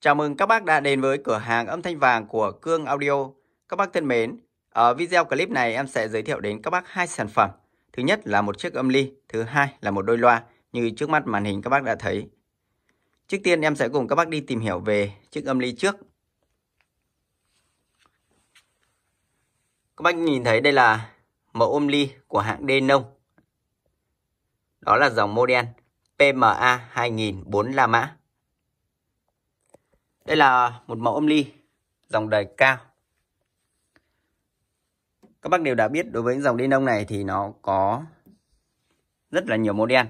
Chào mừng các bác đã đến với cửa hàng âm thanh vàng của Cương Audio. Các bác thân mến, ở video clip này em sẽ giới thiệu đến các bác hai sản phẩm. Thứ nhất là một chiếc âm ly, thứ hai là một đôi loa như trước mắt màn hình các bác đã thấy. Trước tiên em sẽ cùng các bác đi tìm hiểu về chiếc âm ly trước. Các bác nhìn thấy đây là mẫu âm ly của hãng Denon. Đó là dòng model PMA 2004 La Mã. Đây là một mẫu âm ly dòng đời cao. Các bác đều đã biết đối với những dòng đinh nông này thì nó có rất là nhiều đen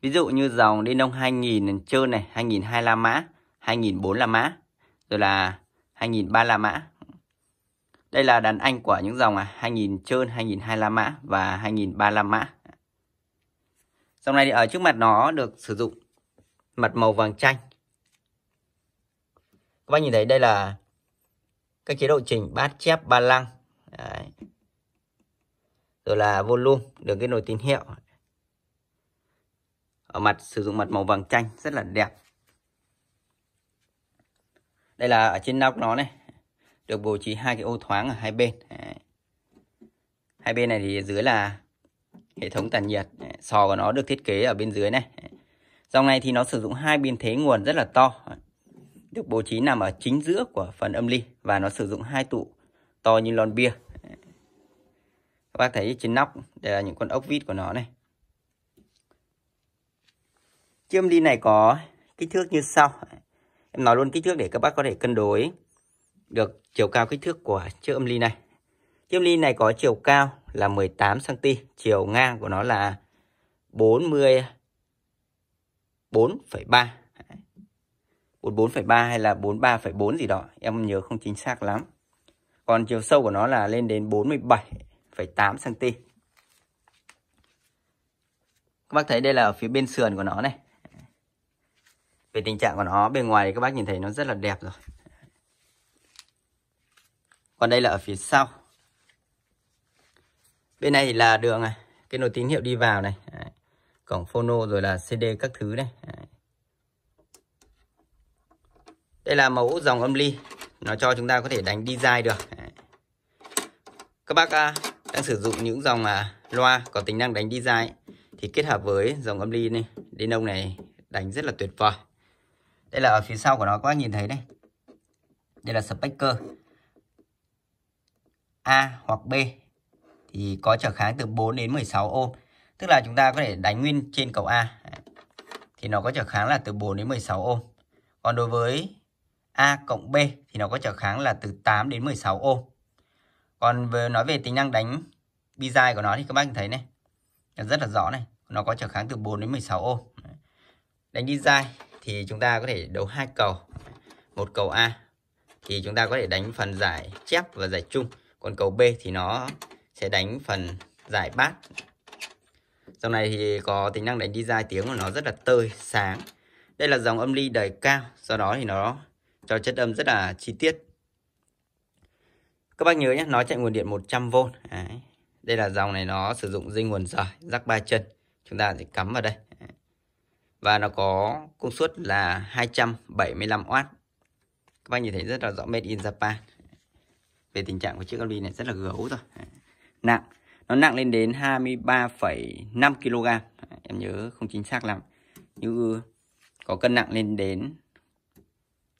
Ví dụ như dòng đinh nông 2000 trơn này, 2002 la mã, 2004 la mã, rồi là 2003 la mã. Đây là đàn anh của những dòng à, 2000 trơn, 2002 la mã và 2003 la mã. Dòng này thì ở trước mặt nó được sử dụng mặt màu vàng chanh các bác nhìn thấy đây là các chế độ chỉnh bát chép ba lăng Đấy. rồi là volume đường cái nồi tín hiệu ở mặt sử dụng mặt màu vàng chanh rất là đẹp đây là ở trên nóc nó này được bố trí hai cái ô thoáng ở hai bên Đấy. hai bên này thì dưới là hệ thống tản nhiệt sò của nó được thiết kế ở bên dưới này dòng này thì nó sử dụng hai biên thế nguồn rất là to được bố trí nằm ở chính giữa của phần âm ly và nó sử dụng hai tụ to như lon bia. Các bác thấy trên nóc đây là những con ốc vít của nó này. Chiếc âm ly này có kích thước như sau. Em nói luôn kích thước để các bác có thể cân đối được chiều cao kích thước của chiếc âm ly này. Chiếc âm ly này có chiều cao là 18cm, chiều ngang của nó là 40 4,3 44,3 hay là 43,4 gì đó em nhớ không chính xác lắm còn chiều sâu của nó là lên đến 47,8 cm các bác thấy đây là ở phía bên sườn của nó này về tình trạng của nó bên ngoài thì các bác nhìn thấy nó rất là đẹp rồi còn đây là ở phía sau bên này thì là đường này cái nồi tín hiệu đi vào này cổng phono rồi là cd các thứ này Đây là mẫu dòng âm ly. Nó cho chúng ta có thể đánh đi design được. Các bác à, đang sử dụng những dòng à, loa có tính năng đánh đi design thì kết hợp với dòng âm ly này, đến ông này đánh rất là tuyệt vời. Đây là ở phía sau của nó các bác nhìn thấy đây. Đây là speaker A hoặc B thì có trở kháng từ 4 đến 16 ôm. Tức là chúng ta có thể đánh nguyên trên cầu A thì nó có trở kháng là từ 4 đến 16 ôm. Còn đối với A cộng B thì nó có trở kháng là từ 8 đến 16 ô. Còn về, nói về tính năng đánh bi dai của nó thì các bác thấy này, rất là rõ này, nó có trở kháng từ 4 đến 16 ô. Đánh bi dai thì chúng ta có thể đấu hai cầu. Một cầu A thì chúng ta có thể đánh phần giải chép và giải chung, còn cầu B thì nó sẽ đánh phần giải bát. Dòng này thì có tính năng đánh đi dai tiếng của nó rất là tơi, sáng. Đây là dòng âm ly đầy cao, do đó thì nó cho chất âm rất là chi tiết các bác nhớ nhé nó chạy nguồn điện 100V Đấy. đây là dòng này nó sử dụng dây nguồn rời rắc ba chân chúng ta sẽ cắm vào đây và nó có công suất là 275W các bác nhìn thấy rất là rõ made in Japan về tình trạng của chiếc con này rất là gấu rồi nặng nó nặng lên đến 23,5 kg em nhớ không chính xác lắm như có cân nặng lên đến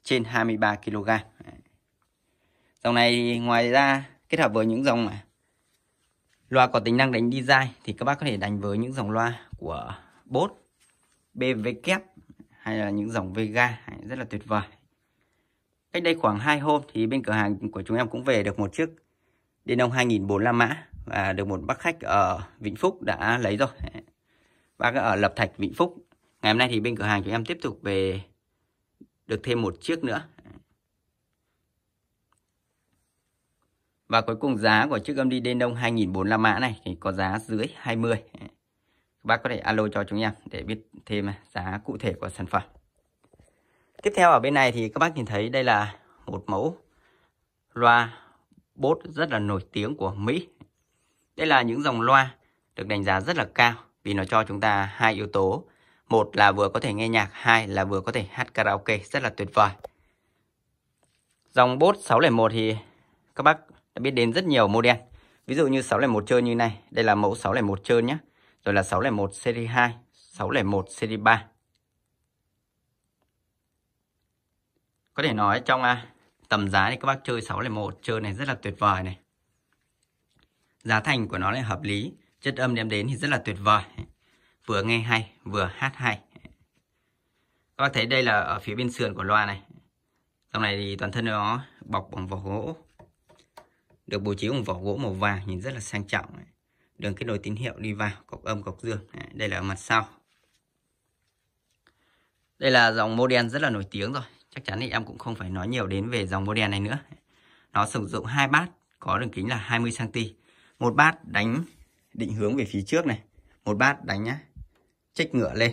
trên 23 kg dòng này ngoài ra kết hợp với những dòng loa có tính năng đánh design thì các bác có thể đánh với những dòng loa của Bose BVK hay là những dòng Vega rất là tuyệt vời cách đây khoảng 2 hôm thì bên cửa hàng của chúng em cũng về được một chiếc Điện ông 2045 mã và được một bác khách ở Vĩnh Phúc đã lấy rồi. Bác ở Lập Thạch Vĩnh Phúc. Ngày hôm nay thì bên cửa hàng chúng em tiếp tục về được thêm một chiếc nữa. Và cuối cùng giá của chiếc âm đi Denon 2045 mã này thì có giá dưới 20. Các bác có thể alo cho chúng em để biết thêm giá cụ thể của sản phẩm. Tiếp theo ở bên này thì các bác nhìn thấy đây là một mẫu loa bốt rất là nổi tiếng của Mỹ. Đây là những dòng loa được đánh giá rất là cao vì nó cho chúng ta hai yếu tố một là vừa có thể nghe nhạc, hai là vừa có thể hát karaoke, rất là tuyệt vời. Dòng bốt 601 thì các bác đã biết đến rất nhiều model. Ví dụ như 601 trơn như này, đây là mẫu 601 trơn nhé. Rồi là 601 series 2, 601 series 3. Có thể nói trong à, tầm giá thì các bác chơi 601 trơn này rất là tuyệt vời này. Giá thành của nó là hợp lý, chất âm đem đến thì rất là tuyệt vời vừa nghe hay vừa hát hay các bạn thấy đây là ở phía bên sườn của loa này dòng này thì toàn thân nó bọc bằng vỏ gỗ được bố trí bằng vỏ gỗ màu vàng nhìn rất là sang trọng đường kết nối tín hiệu đi vào cọc âm cọc dương đây là ở mặt sau đây là dòng model rất là nổi tiếng rồi chắc chắn thì em cũng không phải nói nhiều đến về dòng model này nữa nó sử dụng hai bát có đường kính là 20 cm một bát đánh định hướng về phía trước này một bát đánh nhá chích ngựa lên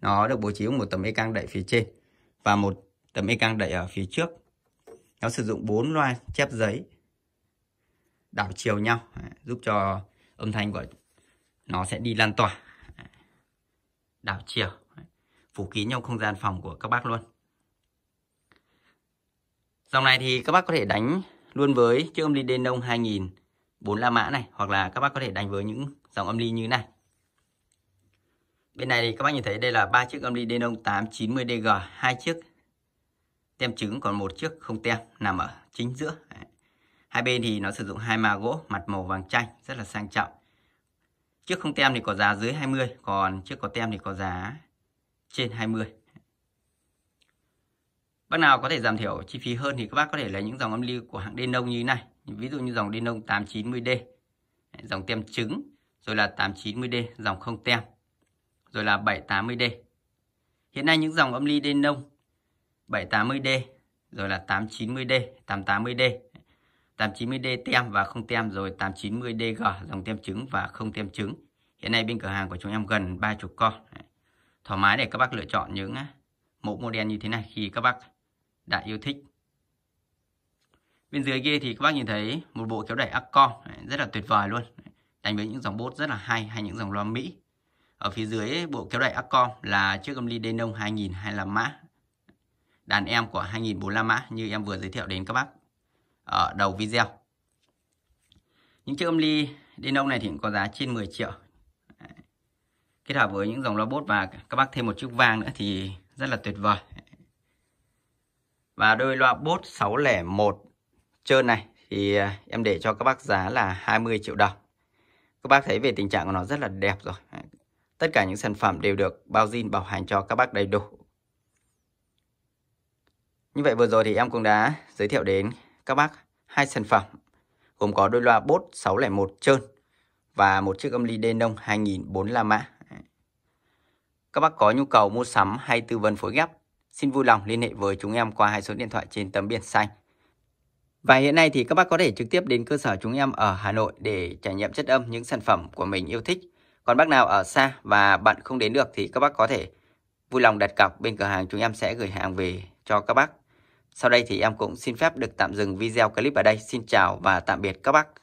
nó được bố trí một tấm e-căng đẩy phía trên và một tấm e-căng đẩy ở phía trước nó sử dụng bốn loa chép giấy đảo chiều nhau giúp cho âm thanh của nó sẽ đi lan tỏa đảo chiều phủ kín trong không gian phòng của các bác luôn dòng này thì các bác có thể đánh luôn với chiếc âm ly Denon 2000 4 la mã này hoặc là các bác có thể đánh với những dòng âm ly như này Bên này thì các bác nhìn thấy đây là ba chiếc âm ly Denon 890DG, hai chiếc tem trứng còn một chiếc không tem nằm ở chính giữa. Hai bên thì nó sử dụng hai ma gỗ mặt màu vàng chanh rất là sang trọng. Chiếc không tem thì có giá dưới 20, còn chiếc có tem thì có giá trên 20. Bác nào có thể giảm thiểu chi phí hơn thì các bác có thể lấy những dòng âm ly của hãng Denon như thế này. Ví dụ như dòng Denon 890D, dòng tem trứng, rồi là 890D, dòng không tem rồi là 780D. Hiện nay những dòng âm ly đen nông 780D, rồi là 890D, 880D, 890D tem và không tem, rồi 890DG dòng tem trứng và không tem trứng. Hiện nay bên cửa hàng của chúng em gần 30 con. Thoải mái để các bác lựa chọn những mẫu model như thế này khi các bác đã yêu thích. Bên dưới kia thì các bác nhìn thấy một bộ kéo đẩy Accor rất là tuyệt vời luôn. Đánh với những dòng bốt rất là hay hay những dòng loa Mỹ ở phía dưới bộ kéo đẩy Accom là chiếc âm ly Denon 2000 hay là mã đàn em của 2045 mã như em vừa giới thiệu đến các bác ở đầu video những chiếc âm ly Denon này thì cũng có giá trên 10 triệu kết hợp với những dòng robot và các bác thêm một chiếc vang nữa thì rất là tuyệt vời và đôi loa bốt 601 trơn này thì à, em để cho các bác giá là 20 triệu đồng. Các bác thấy về tình trạng của nó rất là đẹp rồi. Tất cả những sản phẩm đều được bao zin bảo hành cho các bác đầy đủ. Như vậy vừa rồi thì em cũng đã giới thiệu đến các bác hai sản phẩm gồm có đôi loa Bose 601 trơn và một chiếc âm ly Denon 2004 La Mã. Các bác có nhu cầu mua sắm hay tư vấn phối ghép, xin vui lòng liên hệ với chúng em qua hai số điện thoại trên tấm biển xanh. Và hiện nay thì các bác có thể trực tiếp đến cơ sở chúng em ở Hà Nội để trải nghiệm chất âm những sản phẩm của mình yêu thích. Còn bác nào ở xa và bạn không đến được thì các bác có thể vui lòng đặt cọc bên cửa hàng chúng em sẽ gửi hàng về cho các bác. Sau đây thì em cũng xin phép được tạm dừng video clip ở đây. Xin chào và tạm biệt các bác.